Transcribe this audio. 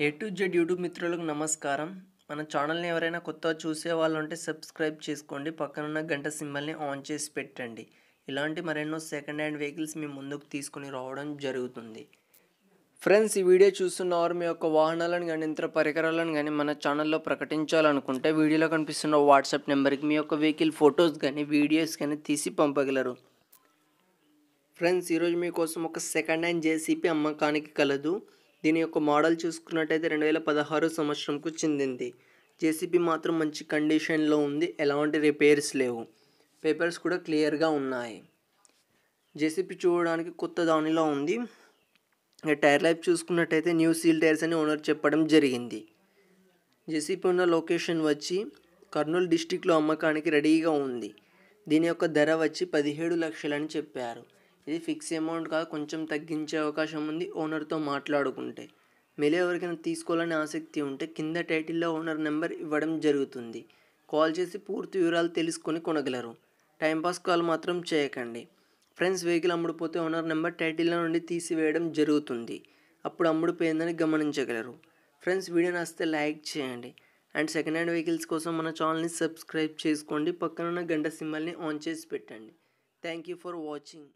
A to Z YouTube మిత్రులకు నమస్కారం మన ఛానల్ని ఎవరైనా కొత్త చూసే వాళ్ళు ఉంటే సబ్స్క్రైబ్ చేసుకోండి పక్కనున్న గంట సింబల్ని ఆన్ చేసి పెట్టండి ఇలాంటి మరెన్నో సెకండ్ హ్యాండ్ వెహికల్స్ మీ ముందుకు తీసుకుని రావడం జరుగుతుంది ఫ్రెండ్స్ ఈ వీడియో వారు మీ యొక్క వాహనాలను కానీ ఇతర పరికరాలను కానీ మన ఛానల్లో ప్రకటించాలనుకుంటే వీడియోలో కనిపిస్తున్న వాట్సాప్ నెంబర్కి మీ యొక్క వెహికల్ ఫొటోస్ కానీ వీడియోస్ కానీ తీసి పంపగలరు ఫ్రెండ్స్ ఈరోజు మీకోసం ఒక సెకండ్ హ్యాండ్ జేసీపీ అమ్మకానికి కలదు దీని యొక్క మోడల్ చూసుకున్నట్టయితే రెండు వేల పదహారు సంవత్సరంకు చెందింది జేసీబీ మాత్రం మంచి కండిషన్లో ఉంది ఎలాంటి రిపేర్స్ లేవు పేపర్స్ కూడా క్లియర్గా ఉన్నాయి జేసీబీ చూడడానికి కొత్త దానిలో ఉంది టైర్ లైఫ్ చూసుకున్నట్టయితే న్యూ సీల్ టైర్స్ అని ఓనర్ చెప్పడం జరిగింది జేసీబీ ఉన్న లొకేషన్ వచ్చి కర్నూలు డిస్టిక్లో అమ్మకానికి రెడీగా ఉంది దీని యొక్క ధర వచ్చి పదిహేడు లక్షలని చెప్పారు ఇది ఫిక్స్ అమౌంట్ కాదు కొంచెం తగ్గించే అవకాశం ఉంది ఓనర్తో మాట్లాడుకుంటే మీలో ఎవరికైనా తీసుకోవాలని ఆసక్తి ఉంటే కింద టైటిల్లో ఓనర్ నెంబర్ ఇవ్వడం జరుగుతుంది కాల్ చేసి పూర్తి వివరాలు తెలుసుకొని కొనగలరు టైంపాస్ కాల్ మాత్రం చేయకండి ఫ్రెండ్స్ వెహికల్ అమ్ముడుపోతే ఓనర్ నెంబర్ టైటిల్లో నుండి తీసివేయడం జరుగుతుంది అప్పుడు అమ్ముడిపోయిందని గమనించగలరు ఫ్రెండ్స్ వీడియో నచ్చితే లైక్ చేయండి అండ్ సెకండ్ హ్యాండ్ వెహికల్స్ కోసం మన ఛానల్ని సబ్స్క్రైబ్ చేసుకోండి పక్కనున్న గంట సింబల్ని ఆన్ చేసి పెట్టండి థ్యాంక్ యూ ఫర్ వాచింగ్